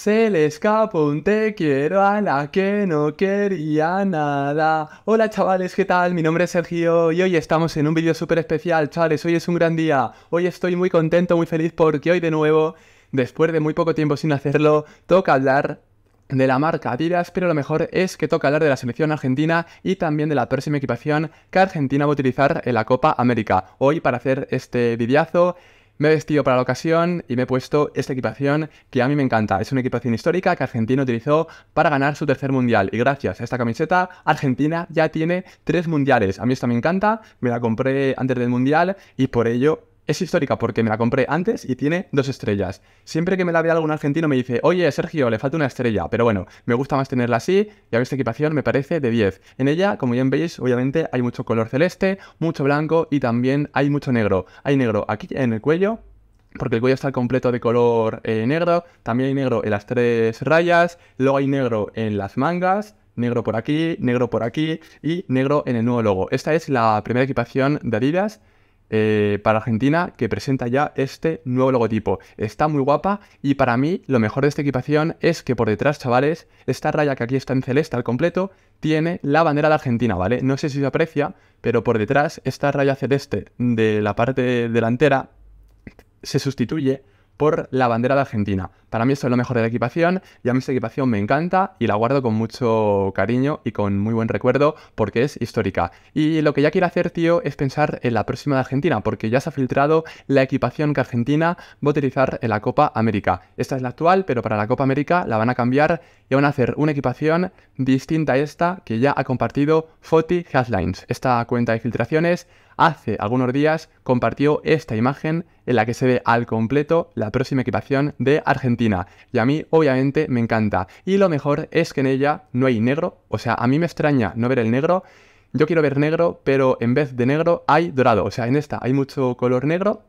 Se le escapó un te quiero a la que no quería nada. Hola chavales, ¿qué tal? Mi nombre es Sergio y hoy estamos en un vídeo súper especial, chavales. Hoy es un gran día. Hoy estoy muy contento, muy feliz porque hoy de nuevo, después de muy poco tiempo sin hacerlo, toca hablar de la marca Adidas, pero lo mejor es que toca hablar de la selección argentina y también de la próxima equipación que Argentina va a utilizar en la Copa América. Hoy para hacer este videazo me he vestido para la ocasión y me he puesto esta equipación que a mí me encanta. Es una equipación histórica que Argentina utilizó para ganar su tercer mundial. Y gracias a esta camiseta, Argentina ya tiene tres mundiales. A mí esta me encanta, me la compré antes del mundial y por ello es histórica porque me la compré antes y tiene dos estrellas. Siempre que me la ve algún argentino me dice, oye Sergio, le falta una estrella, pero bueno, me gusta más tenerla así y a esta equipación me parece de 10. En ella, como bien veis, obviamente hay mucho color celeste, mucho blanco y también hay mucho negro. Hay negro aquí en el cuello, porque el cuello está completo de color eh, negro, también hay negro en las tres rayas, luego hay negro en las mangas, negro por aquí, negro por aquí y negro en el nuevo logo. Esta es la primera equipación de Adidas eh, para Argentina que presenta ya este nuevo logotipo. Está muy guapa y para mí lo mejor de esta equipación es que por detrás, chavales, esta raya que aquí está en celeste al completo tiene la bandera de Argentina, ¿vale? No sé si se aprecia, pero por detrás esta raya celeste de la parte delantera se sustituye por la bandera de Argentina. Para mí eso es lo mejor de la equipación. Ya mi equipación me encanta y la guardo con mucho cariño y con muy buen recuerdo porque es histórica. Y lo que ya quiero hacer, tío, es pensar en la próxima de Argentina porque ya se ha filtrado la equipación que Argentina va a utilizar en la Copa América. Esta es la actual, pero para la Copa América la van a cambiar y van a hacer una equipación distinta a esta que ya ha compartido Foti Headlines. Esta cuenta de filtraciones hace algunos días compartió esta imagen en la que se ve al completo la próxima equipación de Argentina. Y a mí, obviamente, me encanta. Y lo mejor es que en ella no hay negro. O sea, a mí me extraña no ver el negro. Yo quiero ver negro, pero en vez de negro hay dorado. O sea, en esta hay mucho color negro.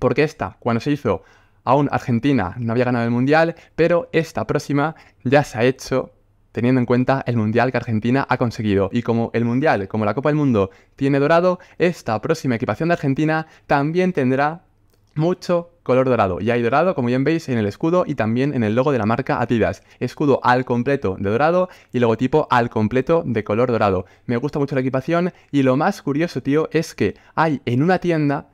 Porque esta, cuando se hizo, aún Argentina no había ganado el Mundial, pero esta próxima ya se ha hecho teniendo en cuenta el Mundial que Argentina ha conseguido. Y como el Mundial, como la Copa del Mundo, tiene dorado, esta próxima equipación de Argentina también tendrá mucho color dorado. Y hay dorado, como bien veis, en el escudo y también en el logo de la marca Adidas. Escudo al completo de dorado y logotipo al completo de color dorado. Me gusta mucho la equipación y lo más curioso, tío, es que hay en una tienda,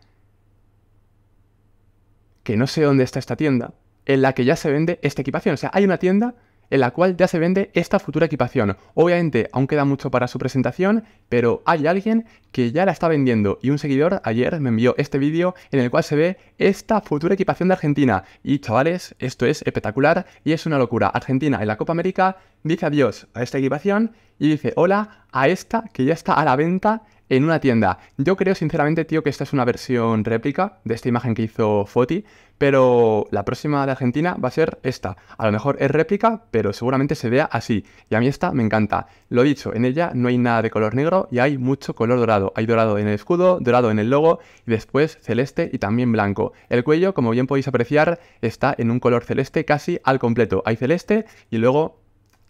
que no sé dónde está esta tienda, en la que ya se vende esta equipación. O sea, hay una tienda en la cual ya se vende esta futura equipación. Obviamente aún queda mucho para su presentación, pero hay alguien que ya la está vendiendo y un seguidor ayer me envió este vídeo en el cual se ve esta futura equipación de Argentina. Y chavales, esto es espectacular y es una locura. Argentina en la Copa América dice adiós a esta equipación y dice hola a esta que ya está a la venta en una tienda. Yo creo sinceramente, tío, que esta es una versión réplica de esta imagen que hizo Foti, pero la próxima de Argentina va a ser esta. A lo mejor es réplica, pero seguramente se vea así. Y a mí esta me encanta. Lo dicho, en ella no hay nada de color negro y hay mucho color dorado. Hay dorado en el escudo, dorado en el logo y después celeste y también blanco. El cuello, como bien podéis apreciar, está en un color celeste casi al completo. Hay celeste y luego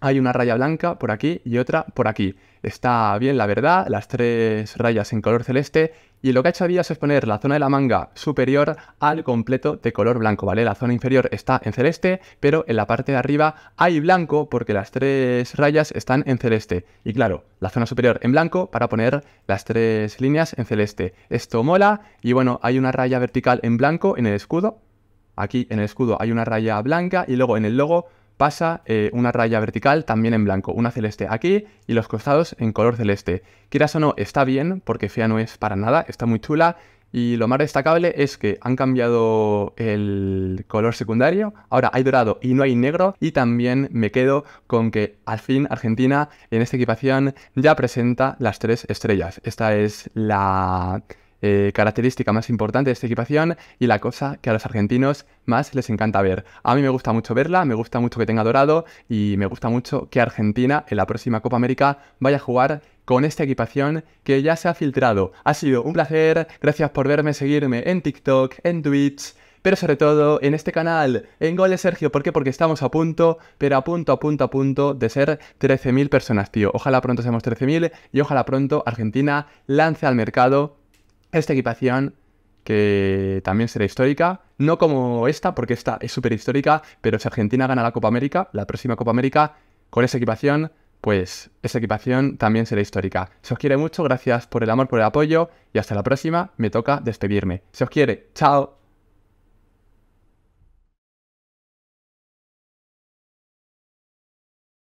hay una raya blanca por aquí y otra por aquí. Está bien, la verdad, las tres rayas en color celeste. Y lo que ha hecho Adidas es poner la zona de la manga superior al completo de color blanco, ¿vale? La zona inferior está en celeste, pero en la parte de arriba hay blanco porque las tres rayas están en celeste. Y claro, la zona superior en blanco para poner las tres líneas en celeste. Esto mola y bueno, hay una raya vertical en blanco en el escudo. Aquí en el escudo hay una raya blanca y luego en el logo pasa eh, una raya vertical también en blanco, una celeste aquí y los costados en color celeste. Quieras o no, está bien, porque fea no es para nada, está muy chula. Y lo más destacable es que han cambiado el color secundario, ahora hay dorado y no hay negro. Y también me quedo con que al fin Argentina en esta equipación ya presenta las tres estrellas. Esta es la eh, característica más importante de esta equipación y la cosa que a los argentinos más les encanta ver. A mí me gusta mucho verla, me gusta mucho que tenga dorado y me gusta mucho que Argentina en la próxima Copa América vaya a jugar con esta equipación que ya se ha filtrado. Ha sido un placer, gracias por verme, seguirme en TikTok, en Twitch, pero sobre todo en este canal, en Goles Sergio. ¿Por qué? Porque estamos a punto, pero a punto, a punto, a punto de ser 13.000 personas, tío. Ojalá pronto seamos 13.000 y ojalá pronto Argentina lance al mercado esta equipación que también será histórica, no como esta, porque esta es súper histórica, pero si Argentina gana la Copa América, la próxima Copa América, con esa equipación, pues esa equipación también será histórica. Se os quiere mucho, gracias por el amor, por el apoyo, y hasta la próxima, me toca despedirme. Se os quiere, chao.